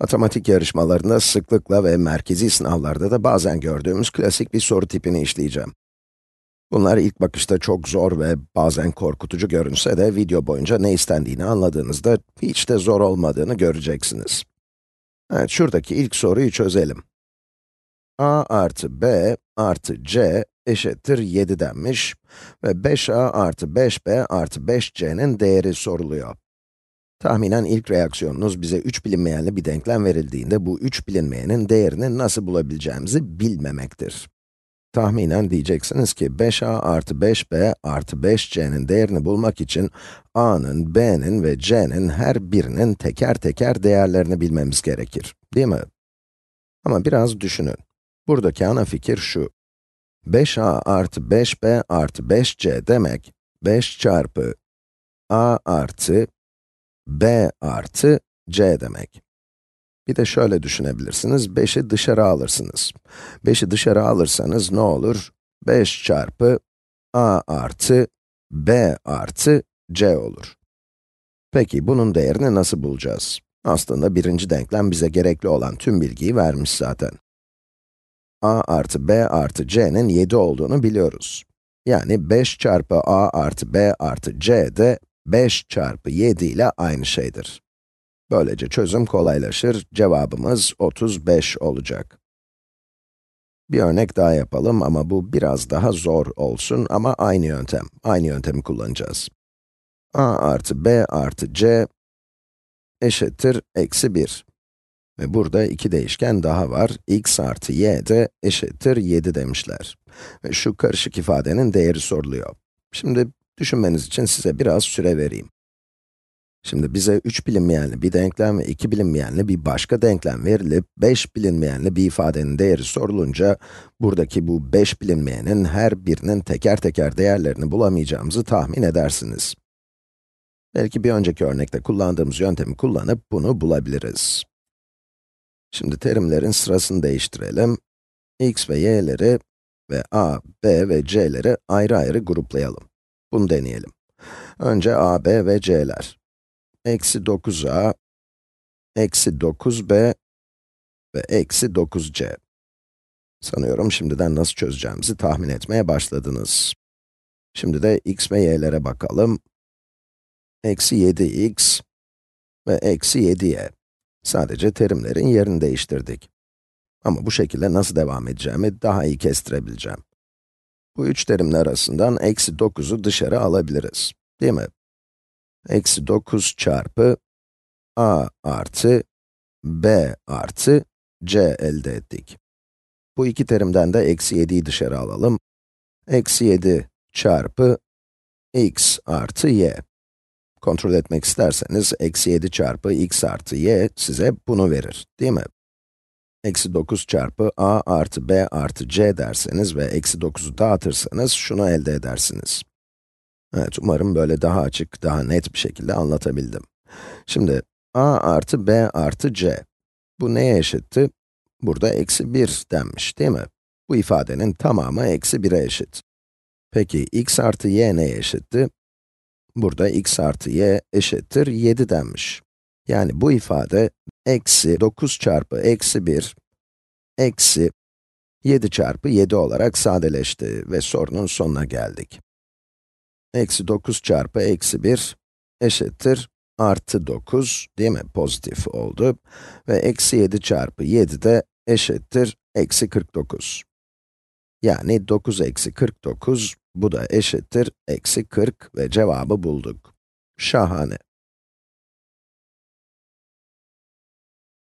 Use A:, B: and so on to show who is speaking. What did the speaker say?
A: Matematik yarışmalarında sıklıkla ve merkezi sınavlarda da bazen gördüğümüz klasik bir soru tipini işleyeceğim. Bunlar ilk bakışta çok zor ve bazen korkutucu görünse de video boyunca ne istendiğini anladığınızda hiç de zor olmadığını göreceksiniz. Evet, şuradaki ilk soruyu çözelim. a artı b artı c eşittir 7 denmiş ve 5a artı 5b artı 5c'nin değeri soruluyor. Tahminen ilk reaksiyonunuz bize 3 bilinmeyenli bir denklem verildiğinde bu 3 bilinmeyenin değerini nasıl bulabileceğimizi bilmemektir. Tahminen diyeceksiniz ki 5a artı 5b artı 5c'nin değerini bulmak için a'nın, b'nin ve c'nin her birinin teker teker değerlerini bilmemiz gerekir, değil mi? Ama biraz düşünün. Buradaki ana fikir şu. 5a artı 5b artı 5c demek 5 çarpı a artı b artı c demek. Bir de şöyle düşünebilirsiniz, 5'i dışarı alırsınız. 5'i dışarı alırsanız ne olur? 5 çarpı a artı b artı c olur. Peki bunun değerini nasıl bulacağız? Aslında birinci denklem bize gerekli olan tüm bilgiyi vermiş zaten. a artı b artı c'nin 7 olduğunu biliyoruz. Yani 5 çarpı a artı b artı c de 5 çarpı 7 ile aynı şeydir. Böylece çözüm kolaylaşır, cevabımız 35 olacak. Bir örnek daha yapalım ama bu biraz daha zor olsun ama aynı yöntem, aynı yöntemi kullanacağız. a artı b artı c eşittir eksi 1. Ve burada iki değişken daha var, x artı y de eşittir 7 demişler. Ve şu karışık ifadenin değeri soruluyor. Şimdi Düşünmeniz için size biraz süre vereyim. Şimdi bize 3 bilinmeyenli bir denklem ve 2 bilinmeyenli bir başka denklem verilip 5 bilinmeyenli bir ifadenin değeri sorulunca buradaki bu 5 bilinmeyenin her birinin teker teker değerlerini bulamayacağımızı tahmin edersiniz. Belki bir önceki örnekte kullandığımız yöntemi kullanıp bunu bulabiliriz. Şimdi terimlerin sırasını değiştirelim. x ve y'leri ve a, b ve c'leri ayrı ayrı gruplayalım. Bunu deneyelim. Önce a, b ve c'ler. Eksi 9a, eksi 9b ve eksi 9c. Sanıyorum şimdiden nasıl çözeceğimizi tahmin etmeye başladınız. Şimdi de x ve y'lere bakalım. Eksi 7x ve eksi 7y. Sadece terimlerin yerini değiştirdik. Ama bu şekilde nasıl devam edeceğimi daha iyi kestirebileceğim. Bu üç terimin arasından eksi 9'u dışarı alabiliriz, değil mi? Eksi 9 çarpı a artı b artı c elde ettik. Bu iki terimden de eksi 7'yi dışarı alalım. Eksi 7 çarpı x artı y. Kontrol etmek isterseniz, eksi 7 çarpı x artı y size bunu verir, değil mi? Eksi 9 çarpı a artı b artı c derseniz ve eksi 9'u dağıtırsanız şunu elde edersiniz. Evet, umarım böyle daha açık, daha net bir şekilde anlatabildim. Şimdi, a artı b artı c. Bu neye eşitti? Burada eksi 1 denmiş, değil mi? Bu ifadenin tamamı eksi 1'e eşit. Peki, x artı y neye eşitti? Burada x artı y eşittir 7 denmiş. Yani bu ifade eksi 9 çarpı eksi 1, eksi 7 çarpı 7 olarak sadeleşti ve sorunun sonuna geldik. Eksi 9 çarpı eksi 1 eşittir artı 9, değil mi? Pozitif oldu. Ve eksi 7 çarpı 7 de eşittir eksi 49. Yani 9 eksi 49, bu da eşittir eksi 40 ve cevabı bulduk. Şahane.